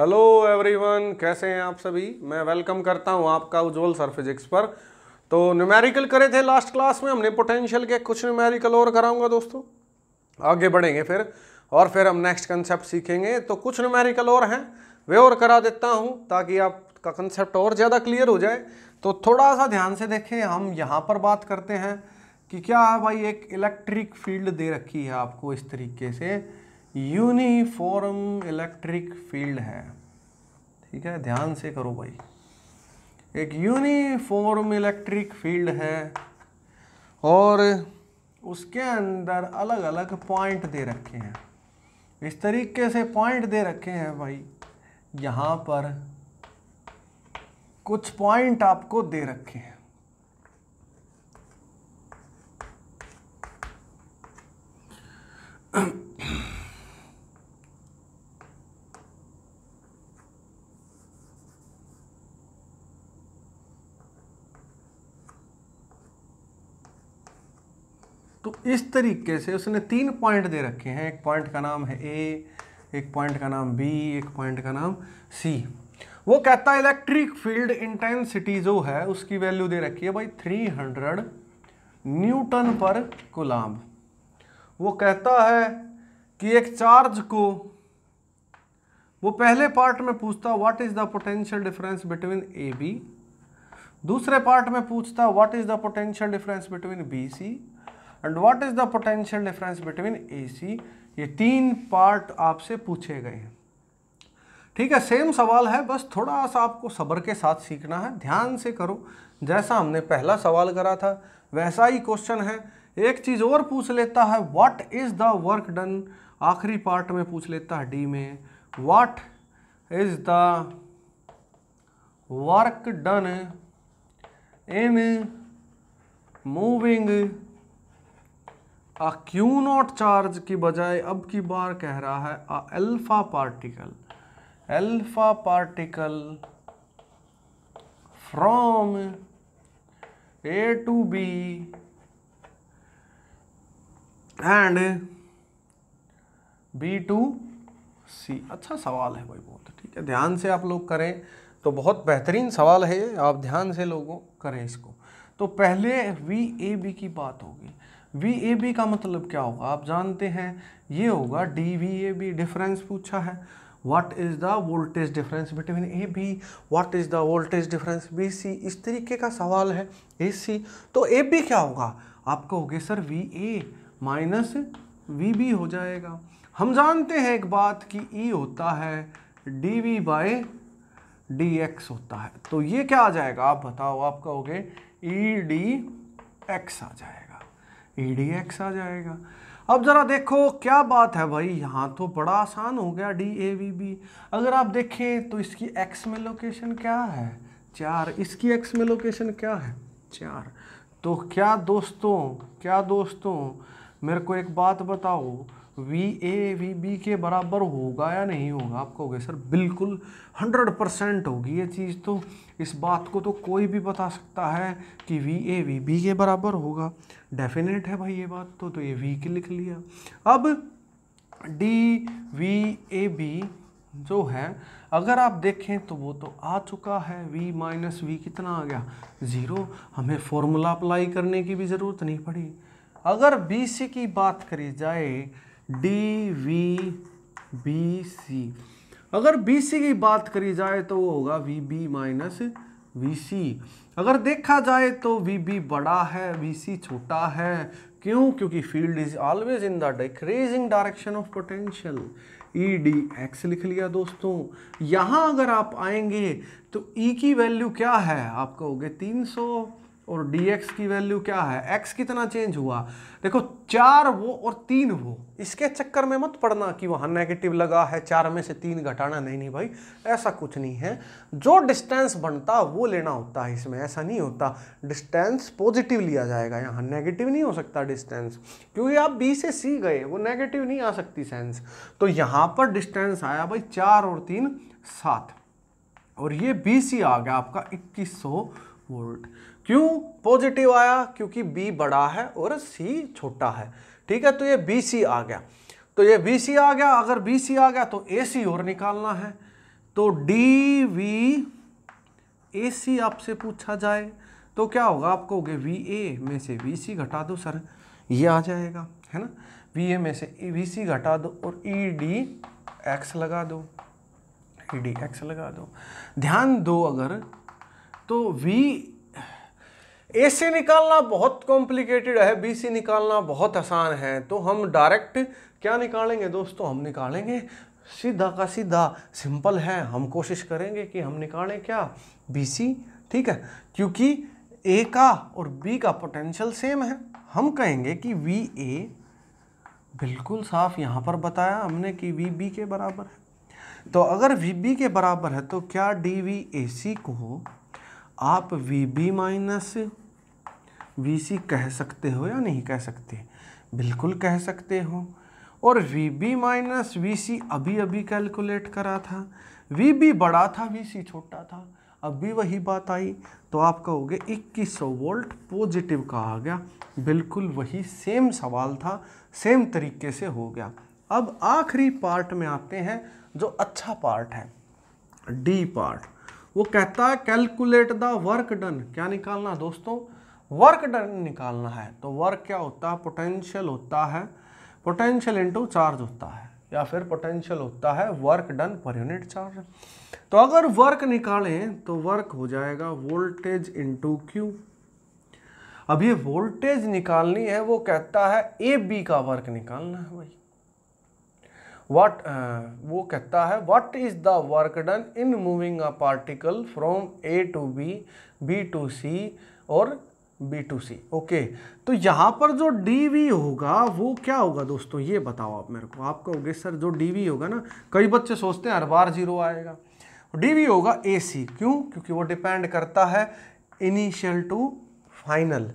Hello everyone कैसे हैं आप सभी मैं वेलकम करता हूं आपका उज्ज्वल सर फिजिक्स पर तो न्यूमेरिकल करे थे लास्ट क्लास में हमने पोटेंशियल के कुछ न्यूमेरिकल और कराऊंगा दोस्तों आगे बढ़ेंगे फिर और फिर हम नेक्स्ट कंसेप्ट सीखेंगे तो कुछ न्यूमेरिकल और हैं वे और करा देता हूं ताकि आपका कंसेप्ट और ज़्यादा क्लियर हो जाए तो थोड़ा सा ध्यान से देखें हम यहाँ पर बात करते हैं कि क्या भाई एक इलेक्ट्रिक फील्ड दे रखी है आपको इस तरीके से यूनिफॉर्म इलेक्ट्रिक फील्ड है ठीक है ध्यान से करो भाई एक यूनिफॉर्म इलेक्ट्रिक फील्ड है और उसके अंदर अलग अलग पॉइंट दे रखे हैं इस तरीके से पॉइंट दे रखे हैं भाई यहाँ पर कुछ पॉइंट आपको दे रखे हैं तो इस तरीके से उसने तीन पॉइंट दे रखे हैं एक पॉइंट का नाम है ए एक पॉइंट का नाम बी एक पॉइंट का नाम सी वो कहता है इलेक्ट्रिक फील्ड इंटेंसिटी जो है उसकी वैल्यू दे रखी है भाई 300 न्यूटन पर गुलाम वो कहता है कि एक चार्ज को वो पहले पार्ट में पूछता what is the potential difference between A B दूसरे पार्ट में पूछता what is the potential difference between B C and what is the potential difference between A C ये तीन पार्ट आपसे पूछे गए हैं ठीक है सेम सवाल है बस थोड़ा सा आपको सब्र के साथ सीखना है ध्यान से करो जैसा हमने पहला सवाल करा था वैसा ही क्वेश्चन है एक चीज़ और पूछ लेता है what is the work done आखिरी पार्ट में पूछ लेता है डी में what is the work done in moving a Q nought charge की बजाय अब की बार कह रहा है a alpha particle alpha particle from A to B and B to C अच्छा सवाल है भाई बहुत ठीक है ध्यान से आप लोग करें तो बहुत बेहतरीन सवाल है आप ध्यान से लोगों करें इसको तो पहले वी ए बी की बात होगी वी ए बी का मतलब क्या होगा आप जानते हैं ये होगा D V A B difference पूछा है what is the voltage difference between A B what is the voltage difference B C इस तरीके का सवाल है ए सी तो ए बी क्या होगा आप कहोगे sir V A minus V B हो जाएगा हम जानते हैं एक बात कि ई e होता है D V by D X होता है तो ये क्या आ जाएगा आप बताओ आप कहोगे ई डी एक्स आ जाएगा ए डी एक्स आ जाएगा अब ज़रा देखो क्या बात है भाई यहाँ तो बड़ा आसान हो गया डी ए वी बी अगर आप देखें तो इसकी एक्स में लोकेशन क्या है चार इसकी एक्स में लोकेशन क्या है चार तो क्या दोस्तों क्या दोस्तों मेरे को एक बात बताओ वी ए वी बी के बराबर होगा या नहीं होगा आप कहोगे सर बिल्कुल हंड्रेड परसेंट होगी ये चीज़ तो इस बात को तो कोई भी बता सकता है कि वी ए वी बी के बराबर होगा डेफिनेट है भाई ये बात तो तो ये वी के लिख लिया अब डी वी ए बी जो है अगर आप देखें तो वो तो आ चुका है v माइनस वी कितना आ गया ज़ीरो हमें फॉर्मूला अप्लाई करने की भी ज़रूरत नहीं पड़ी अगर बी सी की बात करी जाए डी वी बी सी अगर बी सी की बात करी जाए तो वो होगा V B minus V C अगर देखा जाए तो वी बी बड़ा है वी सी छोटा है क्यों क्योंकि field is always in the decreasing direction of potential E D X लिख लिया दोस्तों यहाँ अगर आप आएंगे तो ई e की वैल्यू क्या है आप कहोगे सौ और dx की वैल्यू क्या है x कितना चेंज हुआ देखो चार वो और तीन वो इसके चक्कर में मत पड़ना कि वहाँ नेगेटिव लगा है चार में से तीन घटाना नहीं नहीं भाई ऐसा कुछ नहीं है जो डिस्टेंस बनता वो लेना होता है इसमें ऐसा नहीं होता डिस्टेंस पॉजिटिव लिया जाएगा यहाँ नेगेटिव नहीं हो सकता डिस्टेंस क्योंकि आप बी से सी गए वो नेगेटिव नहीं आ सकती सेंस तो यहाँ पर डिस्टेंस आया भाई चार और तीन सात और ये बी सी आ गया आपका इक्कीस सौ वोल्ट क्यों पॉजिटिव आया क्योंकि बी बड़ा है और सी छोटा है ठीक है तो ये बी सी आ गया तो ये बी सी आ गया अगर बी सी आ गया तो ए सी और निकालना है तो डी वी ए सी आपसे पूछा जाए तो क्या होगा आप कहोगे वी ए में से वी सी घटा दो सर ये आ जाएगा है ना वी ए में से वी सी घटा दो और ई डी एक्स लगा दो ई डी एक्स लगा दो ध्यान दो अगर तो वी ए सी निकालना बहुत कॉम्प्लिकेटेड है बी सी निकालना बहुत आसान है तो हम डायरेक्ट क्या निकालेंगे दोस्तों हम निकालेंगे सीधा का सीधा सिंपल है हम कोशिश करेंगे कि हम निकालें क्या बी सी ठीक है क्योंकि ए का और बी का पोटेंशियल सेम है हम कहेंगे कि वी ए बिल्कुल साफ यहाँ पर बताया हमने कि वी बी के बराबर है तो अगर वी बी के बराबर है तो क्या डी वी ए सी को आप V B minus V C कह सकते हो या नहीं कह सकते बिल्कुल कह सकते हो और V B minus V C अभी अभी कैलकुलेट करा था वी बी बड़ा था वी सी छोटा था अभी वही बात आई तो आप कहोगे 2100 वोल्ट पॉजिटिव का आ गया बिल्कुल वही सेम सवाल था सेम तरीके से हो गया अब आखिरी पार्ट में आते हैं जो अच्छा पार्ट है डी पार्ट वो कहता है कैलकुलेट द वर्क डन क्या निकालना है दोस्तों वर्क डन निकालना है तो वर्क क्या होता है पोटेंशियल होता है पोटेंशियल इंटू चार्ज होता है या फिर पोटेंशियल होता है वर्क डन पर यूनिट चार्ज तो अगर वर्क निकालें तो वर्क हो जाएगा वोल्टेज इंटू क्यू अब ये वोल्टेज निकालनी है वो कहता है ए बी का वर्क निकालना है भाई वट uh, वो कहता है what is the work done in moving a particle from A to B B to C और बी टू सी ओके तो यहाँ पर जो डी वी होगा वो क्या होगा दोस्तों ये बताओ आप मेरे को आप कहोगे सर जो डी वी होगा ना कई बच्चे सोचते हैं हर बार जीरो आएगा डी वी होगा ए सी क्यों क्योंकि वो डिपेंड करता है इनिशियल टू फाइनल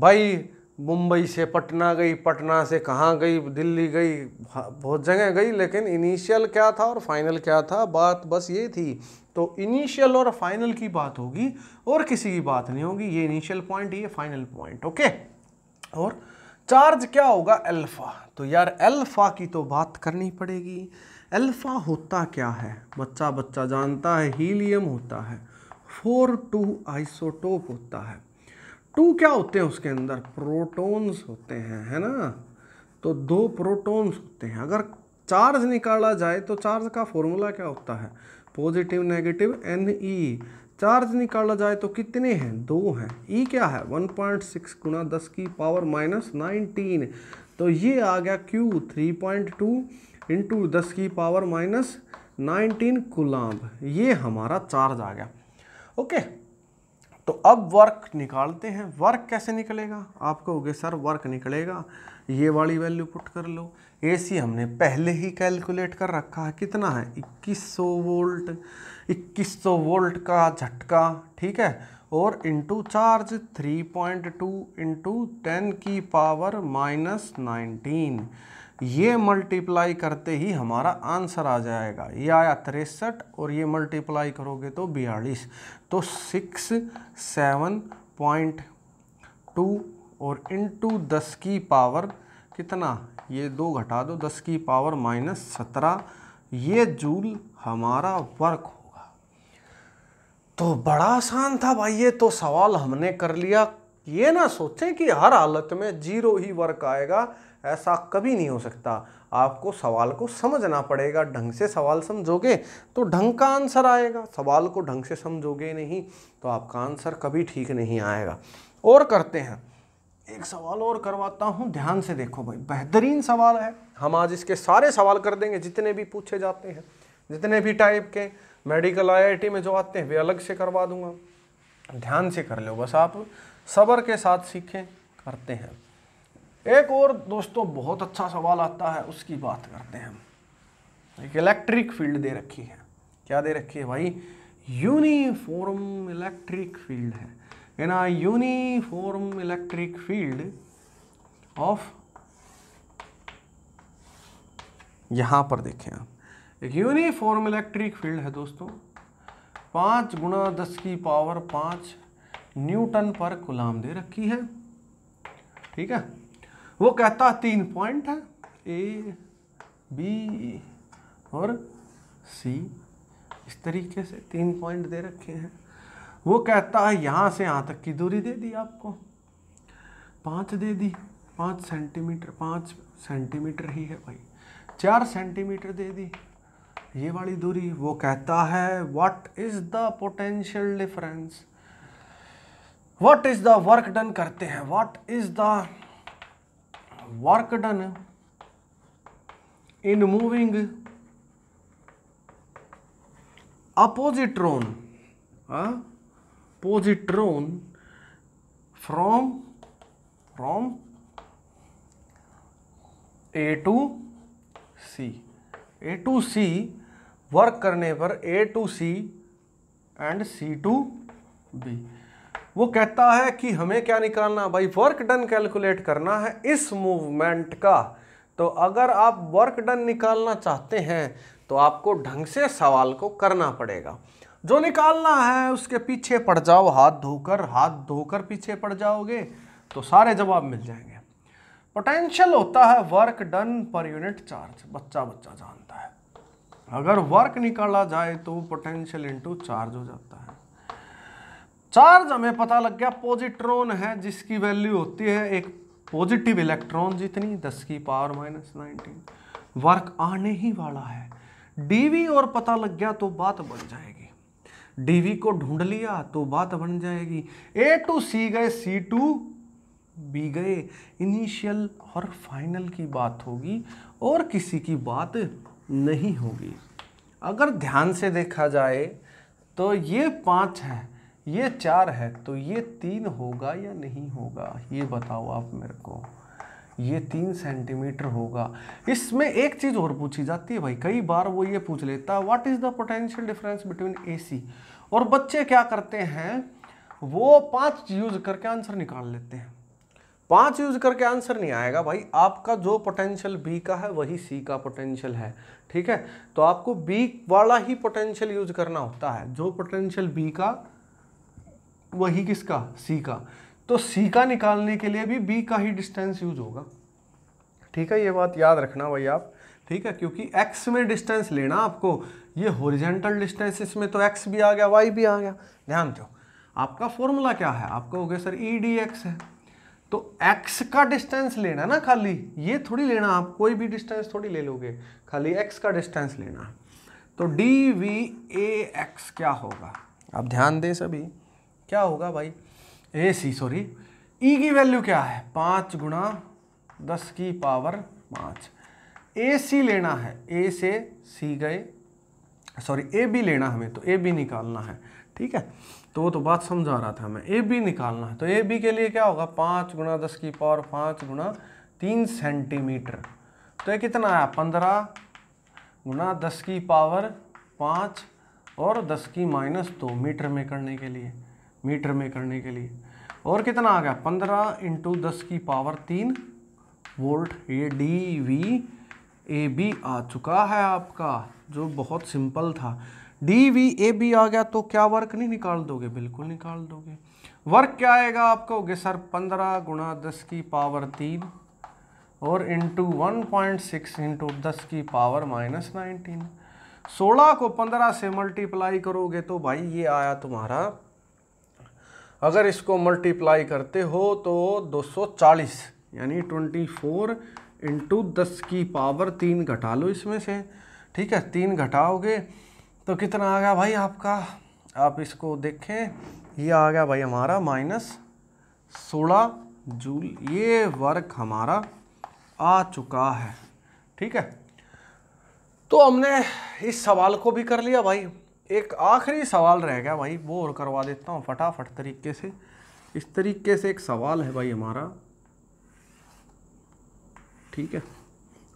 भाई मुंबई से पटना गई पटना से कहाँ गई दिल्ली गई हाँ, बहुत जगह गई लेकिन इनिशियल क्या था और फाइनल क्या था बात बस ये थी तो इनिशियल और फाइनल की बात होगी और किसी की बात नहीं होगी ये इनिशियल पॉइंट ये फाइनल पॉइंट ओके और चार्ज क्या होगा अल्फ़ा तो यार अल्फ़ा की तो बात करनी पड़ेगी अल्फ़ा होता क्या है बच्चा बच्चा जानता है हीलियम होता है फोर टू आइसोटोप होता है टू क्या होते हैं उसके अंदर प्रोटॉन्स होते हैं है ना तो दो प्रोटॉन्स होते हैं अगर चार्ज निकाला जाए तो चार्ज का फॉर्मूला क्या होता है positive negative N E e। Charge निकाला जाए तो कितने हैं दो हैं ई e क्या है 1.6 पॉइंट सिक्स गुना दस की पावर माइनस नाइनटीन तो ये आ गया Q three point two into दस की पावर माइनस नाइनटीन कुलाब ये हमारा चार्ज आ गया ओके तो अब वर्क निकालते हैं वर्क कैसे निकलेगा आप कहोगे सर वर्क निकलेगा ये वाली वैल्यू पुट कर लो ए हमने पहले ही कैलकुलेट कर रखा है कितना है 2100 वोल्ट 2100 वोल्ट का झटका ठीक है और इंटू चार्ज 3.2 इंटू टेन की पावर माइनस नाइनटीन ये मल्टीप्लाई करते ही हमारा आंसर आ जाएगा ये आया तिरसठ और ये मल्टीप्लाई करोगे तो बयालीस तो सिक्स सेवन पॉइंट टू और इंटू दस की पावर कितना ये दो घटा दो दस की पावर माइनस सत्रह ये जूल हमारा वर्क होगा तो बड़ा आसान था भाई ये तो सवाल हमने कर लिया ये ना सोचें कि हर हालत में जीरो ही वर्क आएगा ऐसा कभी नहीं हो सकता आपको सवाल को समझना पड़ेगा ढंग से सवाल समझोगे तो ढंग का आंसर आएगा सवाल को ढंग से समझोगे नहीं तो आपका आंसर कभी ठीक नहीं आएगा और करते हैं एक सवाल और करवाता हूँ ध्यान से देखो भाई बेहतरीन सवाल है हम आज इसके सारे सवाल कर देंगे जितने भी पूछे जाते हैं जितने भी टाइप के मेडिकल आईआईटी में जो आते हैं वे अलग से करवा दूंगा ध्यान से कर लो बस आप सबर के साथ सीखें करते हैं एक और दोस्तों बहुत अच्छा सवाल आता है उसकी बात करते हैं एक इलेक्ट्रिक फील्ड दे रखी है क्या दे रखी है भाई यूनिफॉर्म इलेक्ट्रिक फील्ड है ना यूनिफॉर्म इलेक्ट्रिक फील्ड ऑफ यहां पर देखें आप एक यूनिफॉर्म इलेक्ट्रिक फील्ड है दोस्तों पाँच गुणा दस की पावर पाँच न्यूटन पर गुलाम दे रखी है ठीक है वो कहता तीन पॉइंट है ए बी और सी इस तरीके से तीन पॉइंट दे रखे हैं वो कहता है यहाँ से यहाँ तक की दूरी दे दी आपको पाँच दे दी पाँच सेंटीमीटर पाँच सेंटीमीटर ही है भाई चार सेंटीमीटर दे दी ये वाली दूरी वो कहता है what is the potential difference what is the work done करते हैं what is the work done in moving a positron a positron from from A to C A to C work करने पर A to C and C to B वो कहता है कि हमें क्या निकालना भाई वर्क डन कैलकुलेट करना है इस मूवमेंट का तो अगर आप वर्क डन निकालना चाहते हैं तो आपको ढंग से सवाल को करना पड़ेगा जो निकालना है उसके पीछे पड़ जाओ हाथ धोकर हाथ धोकर पीछे पड़ जाओगे तो सारे जवाब मिल जाएंगे पोटेंशियल होता है वर्क डन पर यूनिट चार्ज बच्चा बच्चा जानता है अगर वर्क निकाला जाए तो पोटेंशियल इंटू चार्ज हो जाता है चार्ज हमें पता लग गया पॉजिट्रॉन है जिसकी वैल्यू होती है एक पॉजिटिव इलेक्ट्रॉन जितनी दस की पावर माइनस नाइनटीन वर्क आने ही वाला है डीवी और पता लग गया तो बात बन जाएगी डीवी को ढूंढ लिया तो बात बन जाएगी ए टू सी गए सी टू बी गए इनिशियल और फाइनल की बात होगी और किसी की बात नहीं होगी अगर ध्यान से देखा जाए तो ये पांच है ये चार है तो ये तीन होगा या नहीं होगा ये बताओ आप मेरे को ये तीन सेंटीमीटर होगा इसमें एक चीज़ और पूछी जाती है भाई कई बार वो ये पूछ लेता what is the potential difference between A C और बच्चे क्या करते हैं वो पाँच यूज करके आंसर निकाल लेते हैं पाँच यूज करके आंसर नहीं आएगा भाई आपका जो पोटेंशियल बी का है वही सी का पोटेंशियल है ठीक है तो आपको बी वाला ही पोटेंशियल यूज करना होता है जो पोटेंशियल बी का वही किसका सी का तो सी का निकालने के लिए भी बी का ही डिस्टेंस यूज होगा ठीक है ये बात याद रखना भाई आप ठीक है क्योंकि एक्स में डिस्टेंस लेना आपको ये होरिजेंटल डिस्टेंस इसमें तो एक्स भी आ गया वाई भी आ गया ध्यान दो आपका फॉर्मूला क्या है आपका हो गया सर ई डी एक्स है तो एक्स का डिस्टेंस लेना ना खाली ये थोड़ी लेना आप कोई भी डिस्टेंस थोड़ी ले लोगे खाली एक्स का डिस्टेंस लेना तो डी वी ए एक्स क्या होगा आप ध्यान दें सभी क्या होगा भाई ए सी सॉरी ई की वैल्यू क्या है पाँच गुणा दस की पावर पाँच ए सी लेना है ए से सी गए सॉरी ए बी लेना हमें तो ए बी निकालना है ठीक है तो वो तो बात समझा रहा था हमें ए बी निकालना है तो ए बी के लिए क्या होगा पाँच गुणा दस की पावर पाँच गुणा तीन सेंटीमीटर तो ये कितना आया पंद्रह गुणा दस की पावर पाँच और दस की माइनस दो तो मीटर में करने के लिए मीटर में करने के लिए और कितना आ गया पंद्रह इंटू दस की पावर तीन वोल्ट ये डी वी ए बी आ चुका है आपका जो बहुत सिंपल था डी वी ए बी आ गया तो क्या वर्क नहीं निकाल दोगे बिल्कुल निकाल दोगे वर्क क्या आएगा आपको होगे सर पंद्रह गुणा दस की पावर तीन और into one point six into दस की पावर माइनस नाइनटीन सोलह को पंद्रह से मल्टीप्लाई करोगे तो भाई ये आया तुम्हारा अगर इसको मल्टीप्लाई करते हो तो 240 यानी 24 फोर इंटू दस की पावर तीन घटा लो इसमें से ठीक है तीन घटाओगे तो कितना आ गया भाई आपका आप इसको देखें ये आ गया भाई हमारा माइनस सोलह जूल ये वर्क हमारा आ चुका है ठीक है तो हमने इस सवाल को भी कर लिया भाई एक आखिरी सवाल रह गया भाई वो और करवा देता हूँ फटाफट तरीके से इस तरीके से एक सवाल है भाई हमारा ठीक है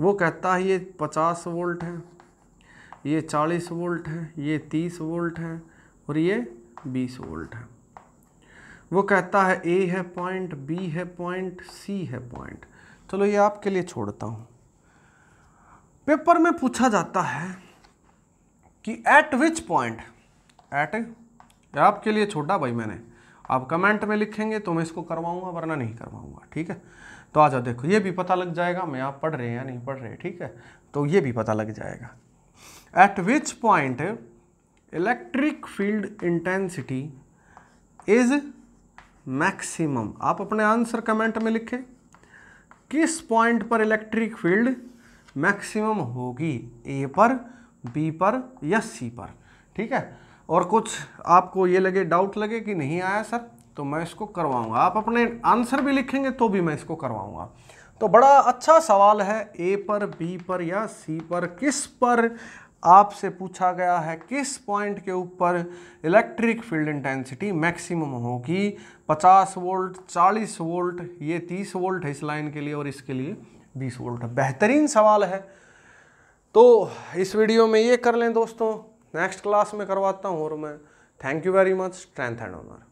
वो कहता है ये पचास वोल्ट है ये चालीस वोल्ट है ये तीस वोल्ट है और ये बीस वोल्ट है वो कहता है ए है पॉइंट बी है पॉइंट सी है पॉइंट चलो ये आपके लिए छोड़ता हूँ पेपर में पूछा जाता है कि एट विच पॉइंट एट आपके लिए छोटा भाई मैंने आप कमेंट में लिखेंगे तो मैं इसको करवाऊंगा वरना नहीं करवाऊंगा ठीक है तो आ जाओ देखो ये भी पता लग जाएगा मैं आप पढ़ रहे हैं या नहीं पढ़ रहे ठीक है तो ये भी पता लग जाएगा at which point electric field intensity is maximum आप अपने आंसर कमेंट में लिखें किस पॉइंट पर इलेक्ट्रिक फील्ड मैक्सिमम होगी ए पर बी पर या सी पर ठीक है और कुछ आपको ये लगे डाउट लगे कि नहीं आया सर तो मैं इसको करवाऊंगा आप अपने आंसर भी लिखेंगे तो भी मैं इसको करवाऊंगा तो बड़ा अच्छा सवाल है ए पर बी पर या सी पर किस पर आपसे पूछा गया है किस पॉइंट के ऊपर इलेक्ट्रिक फील्ड इंटेंसिटी मैक्सिमम होगी 50 वोल्ट 40 वोल्ट ये 30 वोल्ट है इस लाइन के लिए और इसके लिए 20 वोल्ट बेहतरीन सवाल है तो इस वीडियो में ये कर लें दोस्तों नेक्स्ट क्लास में करवाता हूँ और मैं thank you very much strength and honour